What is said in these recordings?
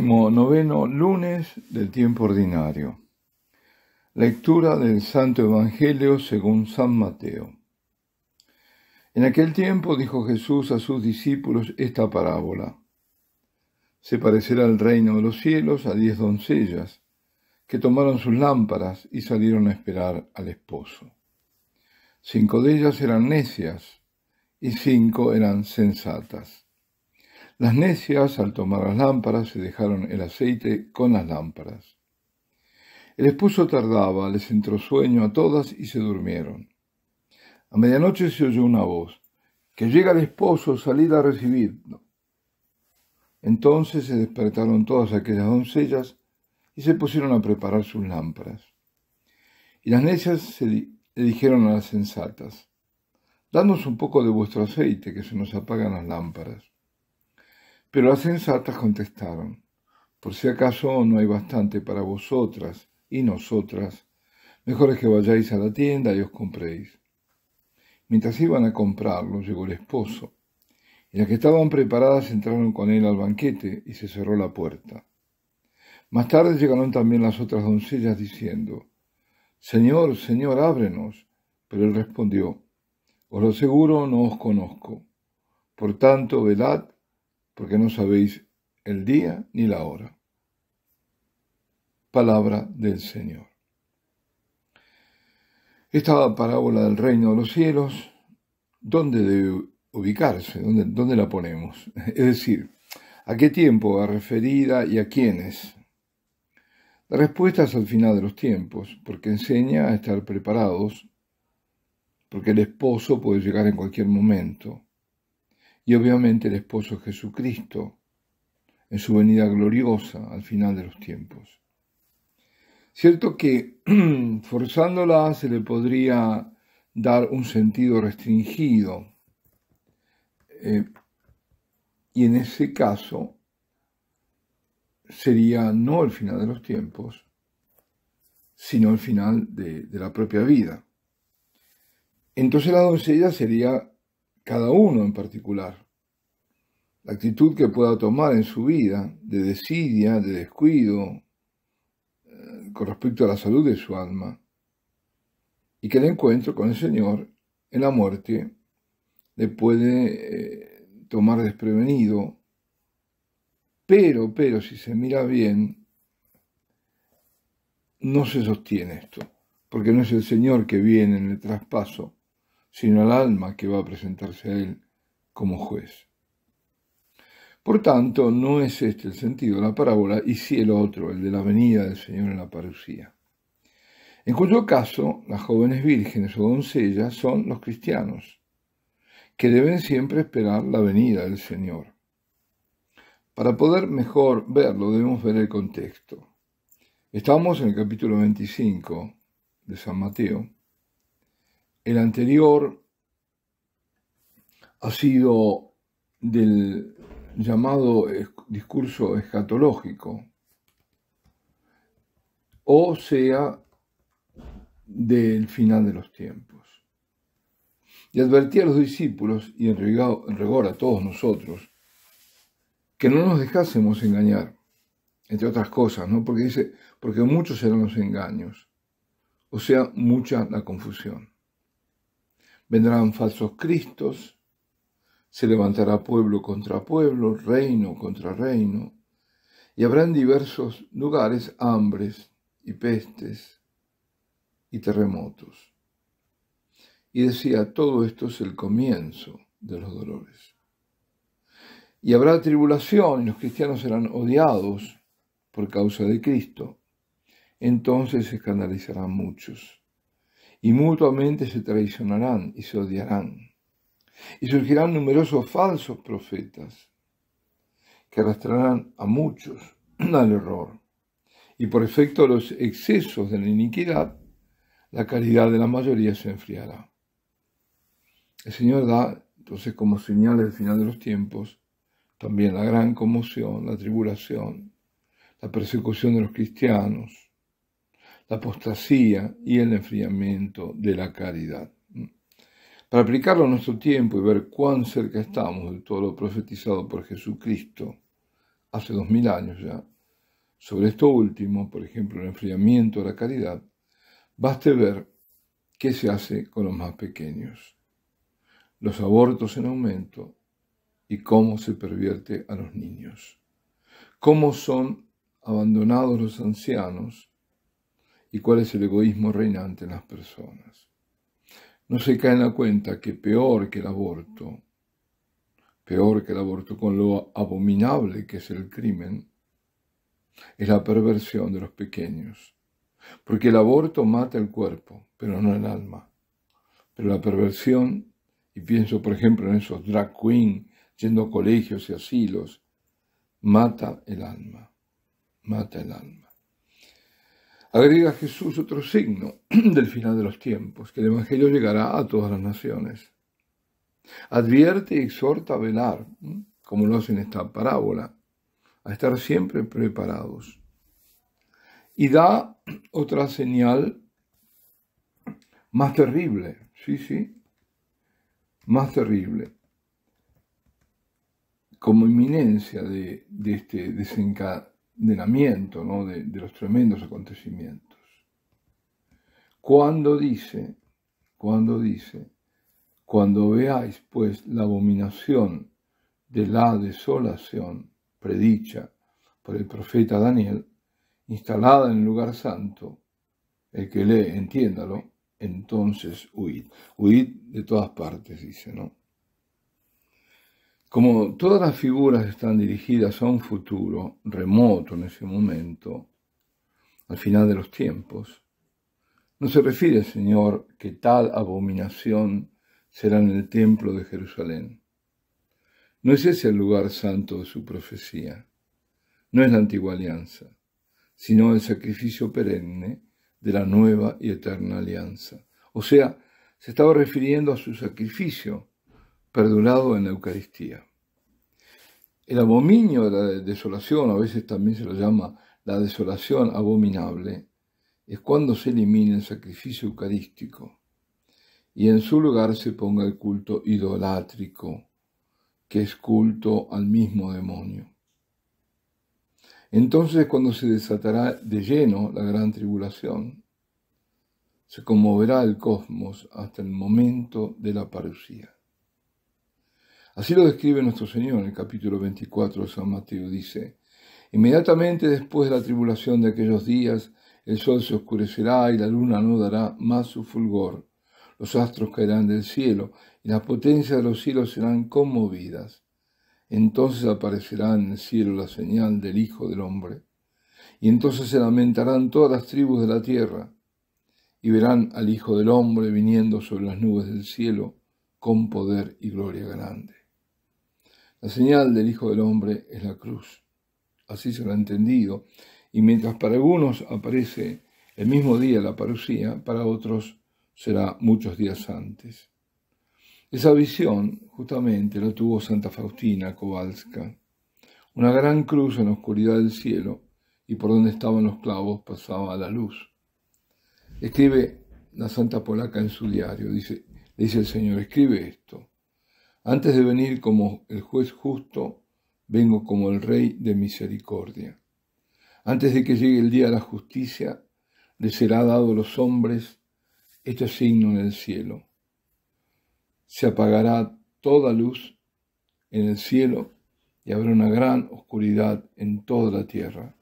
noveno, lunes del tiempo ordinario. Lectura del Santo Evangelio según San Mateo. En aquel tiempo dijo Jesús a sus discípulos esta parábola. Se parecerá el reino de los cielos a diez doncellas que tomaron sus lámparas y salieron a esperar al esposo. Cinco de ellas eran necias y cinco eran sensatas. Las necias, al tomar las lámparas, se dejaron el aceite con las lámparas. El esposo tardaba, les entró sueño a todas y se durmieron. A medianoche se oyó una voz, que llega el esposo, salid a recibirlo. Entonces se despertaron todas aquellas doncellas y se pusieron a preparar sus lámparas. Y las necias se le dijeron a las sensatas, Danos un poco de vuestro aceite, que se nos apagan las lámparas. Pero las sensatas contestaron, por si acaso no hay bastante para vosotras y nosotras, mejor es que vayáis a la tienda y os compréis. Mientras iban a comprarlo, llegó el esposo, y las que estaban preparadas entraron con él al banquete y se cerró la puerta. Más tarde llegaron también las otras doncellas diciendo, Señor, Señor, ábrenos. Pero él respondió, Os lo aseguro, no os conozco. Por tanto, velad porque no sabéis el día ni la hora. Palabra del Señor. Esta parábola del reino de los cielos, ¿dónde debe ubicarse? ¿Dónde, la ponemos? Es decir, ¿a qué tiempo va referida y a quiénes? La respuesta es al final de los tiempos, porque enseña a estar preparados, porque el esposo puede llegar en cualquier momento y obviamente el esposo Jesucristo en su venida gloriosa al final de los tiempos. Cierto que forzándola se le podría dar un sentido restringido eh, y en ese caso sería no el final de los tiempos, sino el final de, de la propia vida. Entonces la doncella sería cada uno en particular. La actitud que pueda tomar en su vida de desidia, de descuido, eh, con respecto a la salud de su alma, y que el encuentro con el Señor en la muerte le puede eh, tomar desprevenido, pero, pero si se mira bien, no se sostiene esto, porque no es el Señor que viene en el traspaso, sino al alma que va a presentarse a Él como juez. Por tanto, no es este el sentido de la parábola y sí el otro, el de la venida del Señor en la parucía. En cuyo caso, las jóvenes vírgenes o doncellas son los cristianos, que deben siempre esperar la venida del Señor. Para poder mejor verlo, debemos ver el contexto. Estamos en el capítulo 25 de San Mateo, el anterior ha sido del llamado discurso escatológico, o sea, del final de los tiempos. Y advertí a los discípulos, y en rigor a todos nosotros, que no nos dejásemos engañar, entre otras cosas, ¿no? Porque dice, porque muchos eran los engaños, o sea, mucha la confusión. Vendrán falsos cristos, se levantará pueblo contra pueblo, reino contra reino, y habrá en diversos lugares hambres y pestes y terremotos. Y decía, todo esto es el comienzo de los dolores. Y habrá tribulación y los cristianos serán odiados por causa de Cristo. Entonces se escandalizarán muchos y mutuamente se traicionarán y se odiarán. Y surgirán numerosos falsos profetas que arrastrarán a muchos al error. Y por efecto de los excesos de la iniquidad, la caridad de la mayoría se enfriará. El Señor da, entonces, como señal del final de los tiempos, también la gran conmoción, la tribulación, la persecución de los cristianos, la apostasía y el enfriamiento de la caridad. Para aplicarlo a nuestro tiempo y ver cuán cerca estamos de todo lo profetizado por Jesucristo hace dos mil años ya, sobre esto último, por ejemplo, el enfriamiento de la caridad, baste ver qué se hace con los más pequeños, los abortos en aumento y cómo se pervierte a los niños, cómo son abandonados los ancianos y cuál es el egoísmo reinante en las personas. No se cae en la cuenta que peor que el aborto, peor que el aborto con lo abominable que es el crimen, es la perversión de los pequeños. Porque el aborto mata el cuerpo, pero no el alma. Pero la perversión, y pienso por ejemplo en esos drag queens yendo a colegios y asilos, mata el alma, mata el alma agrega Jesús otro signo del final de los tiempos, que el Evangelio llegará a todas las naciones. Advierte y exhorta a velar, como lo hace en esta parábola, a estar siempre preparados. Y da otra señal más terrible, sí, sí, más terrible, como inminencia de, este desencadenamiento. ¿no? de, de los tremendos acontecimientos. Cuando dice, cuando dice, cuando veáis pues la abominación de la desolación predicha por el profeta Daniel, instalada en el lugar santo, el que lee, entiéndalo, entonces huid. Huid de todas partes, dice, ¿no? Como todas las figuras están dirigidas a un futuro remoto en ese momento, al final de los tiempos, no se refiere Señor que tal abominación será en el templo de Jerusalén. No es ese el lugar santo de su profecía, no es la antigua alianza, sino el sacrificio perenne de la nueva y eterna alianza. O sea, se estaba refiriendo a su sacrificio perdurado en la Eucaristía. El abominio de la desolación, a veces también se lo llama la desolación abominable, es cuando se elimina el sacrificio eucarístico y en su lugar se ponga el culto idolátrico, que es culto al mismo demonio. Entonces cuando se desatará de lleno la gran tribulación, se conmoverá el cosmos hasta el momento de la parucía. Así lo describe nuestro Señor en el capítulo 24 de San Mateo. Dice, inmediatamente después de la tribulación de aquellos días, el sol se oscurecerá y la luna no dará más su fulgor. Los astros caerán del cielo y las potencias de los cielos serán conmovidas. Entonces aparecerá en el cielo la señal del Hijo del Hombre. Y entonces se lamentarán todas las tribus de la tierra y verán al Hijo del Hombre viniendo sobre las nubes del cielo con poder y gloria grande. La señal del Hijo del Hombre es la cruz. Así se lo ha entendido. Y mientras para algunos aparece el mismo día la parucía, para otros será muchos días antes. Esa visión justamente la tuvo Santa Faustina Kowalska. Una gran cruz en la oscuridad del cielo y por donde estaban los clavos pasaba la luz. Escribe la Santa Polaca en su diario, dice, le dice el Señor, escribe esto. Antes de venir como el juez justo, vengo como el rey de misericordia. Antes de que llegue el día de la justicia, les será dado a los hombres este signo en el cielo. Se apagará toda luz en el cielo y habrá una gran oscuridad en toda la tierra.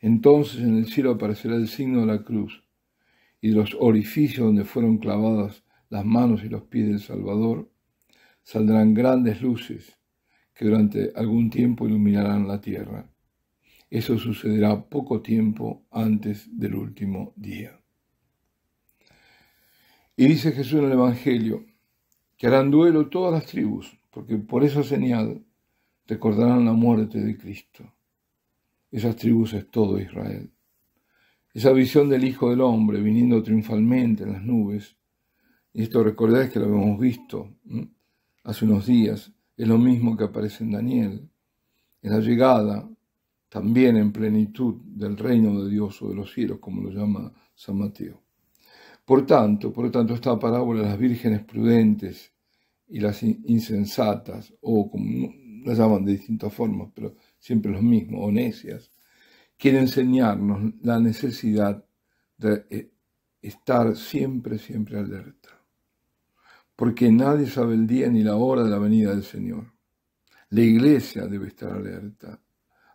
Entonces en el cielo aparecerá el signo de la cruz y los orificios donde fueron clavadas las manos y los pies del Salvador saldrán grandes luces que durante algún tiempo iluminarán la tierra. Eso sucederá poco tiempo antes del último día. Y dice Jesús en el Evangelio, que harán duelo todas las tribus, porque por esa señal recordarán la muerte de Cristo. Esas tribus es todo Israel. Esa visión del Hijo del Hombre viniendo triunfalmente en las nubes, y esto recordáis que lo habíamos visto, hace unos días, es lo mismo que aparece en Daniel. en la llegada también en plenitud del reino de Dios o de los cielos, como lo llama San Mateo. Por tanto, por tanto, esta parábola de las vírgenes prudentes y las insensatas, o como las llaman de distintas formas, pero siempre los mismos, o necias, quiere enseñarnos la necesidad de eh, estar siempre, siempre alerta porque nadie sabe el día ni la hora de la venida del Señor. La iglesia debe estar alerta.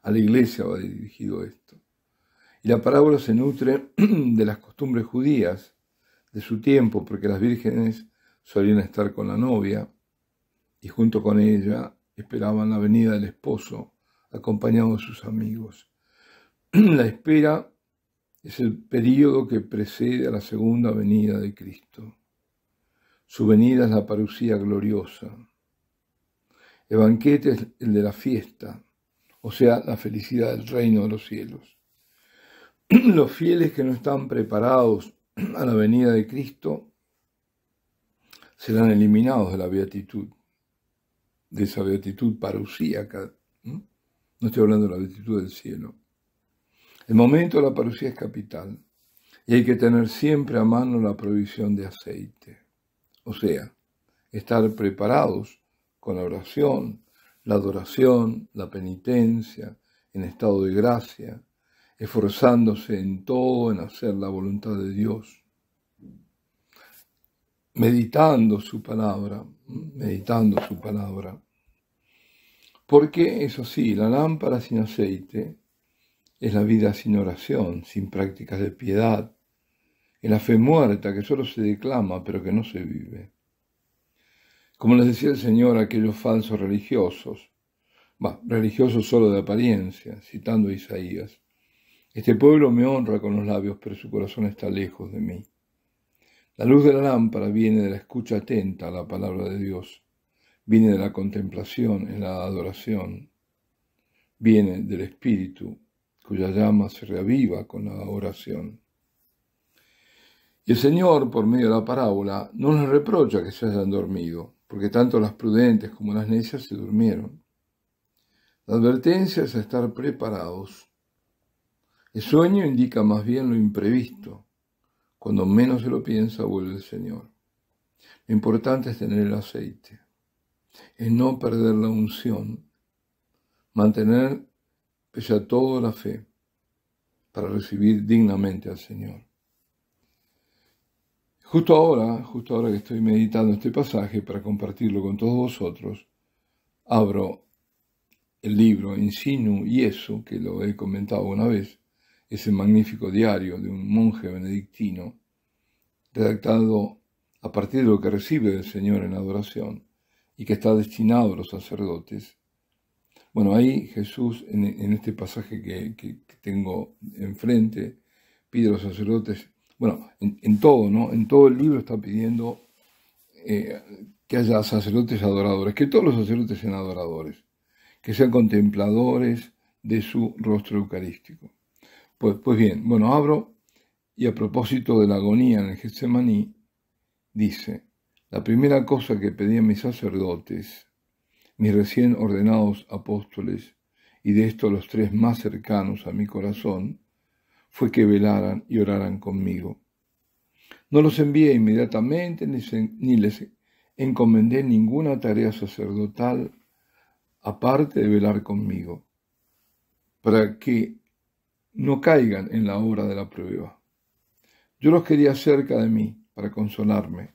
A la iglesia va dirigido esto. Y la parábola se nutre de las costumbres judías de su tiempo, porque las vírgenes solían estar con la novia y junto con ella esperaban la venida del esposo, acompañado de sus amigos. La espera es el periodo que precede a la segunda venida de Cristo. Su venida es la parucía gloriosa. El banquete es el de la fiesta, o sea, la felicidad del reino de los cielos. Los fieles que no están preparados a la venida de Cristo serán eliminados de la beatitud, de esa beatitud parusíaca. No estoy hablando de la beatitud del cielo. El momento de la parucía es capital y hay que tener siempre a mano la provisión de aceite. O sea, estar preparados con la oración, la adoración, la penitencia, en estado de gracia, esforzándose en todo en hacer la voluntad de Dios, meditando su palabra, meditando su palabra. Porque es así, la lámpara sin aceite es la vida sin oración, sin prácticas de piedad, en la fe muerta que solo se declama pero que no se vive. Como les decía el Señor aquellos falsos religiosos, religiosos solo de apariencia, citando a Isaías, este pueblo me honra con los labios, pero su corazón está lejos de mí. La luz de la lámpara viene de la escucha atenta a la palabra de Dios, viene de la contemplación en la adoración, viene del Espíritu, cuya llama se reaviva con la oración el Señor, por medio de la parábola, no nos reprocha que se hayan dormido, porque tanto las prudentes como las necias se durmieron. La advertencia es estar preparados. El sueño indica más bien lo imprevisto. Cuando menos se lo piensa, vuelve el Señor. Lo importante es tener el aceite, es no perder la unción, mantener pese a todo la fe para recibir dignamente al Señor. Justo ahora, justo ahora que estoy meditando este pasaje para compartirlo con todos vosotros, abro el libro Insinu y eso, que lo he comentado una vez, ese magnífico diario de un monje benedictino, redactado a partir de lo que recibe del Señor en adoración y que está destinado a los sacerdotes. Bueno, ahí Jesús, en, este pasaje que, que tengo enfrente, pide a los sacerdotes bueno, en, todo, ¿no? En todo el libro está pidiendo eh, que haya sacerdotes adoradores, que todos los sacerdotes sean adoradores, que sean contempladores de su rostro eucarístico. Pues, pues bien, bueno, abro y a propósito de la agonía en el Getsemaní, dice, la primera cosa que pedí a mis sacerdotes, mis recién ordenados apóstoles, y de esto los tres más cercanos a mi corazón, fue que velaran y oraran conmigo. No los envié inmediatamente ni, les encomendé ninguna tarea sacerdotal aparte de velar conmigo, para que no caigan en la hora de la prueba. Yo los quería cerca de mí para consolarme,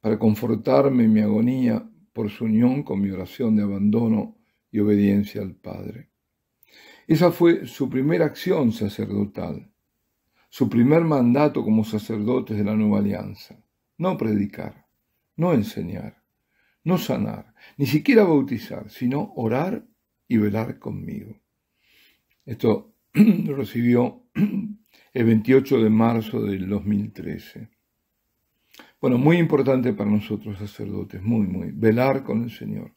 para confortarme en mi agonía por su unión con mi oración de abandono y obediencia al Padre. Esa fue su primera acción sacerdotal, su primer mandato como sacerdotes de la nueva alianza. No predicar, no enseñar, no sanar, ni siquiera bautizar, sino orar y velar conmigo. Esto lo recibió el 28 de marzo del 2013. Bueno, muy importante para nosotros sacerdotes, muy, muy, velar con el Señor.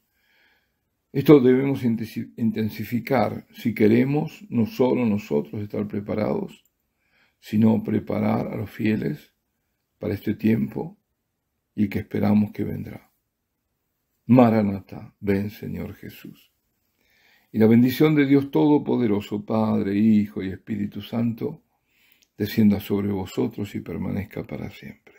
Esto debemos intensificar si queremos no solo nosotros estar preparados, sino preparar a los fieles para este tiempo y que esperamos que vendrá. Maranata, ven Señor Jesús. Y la bendición de Dios Todopoderoso, Padre, Hijo y Espíritu Santo, descienda sobre vosotros y permanezca para siempre.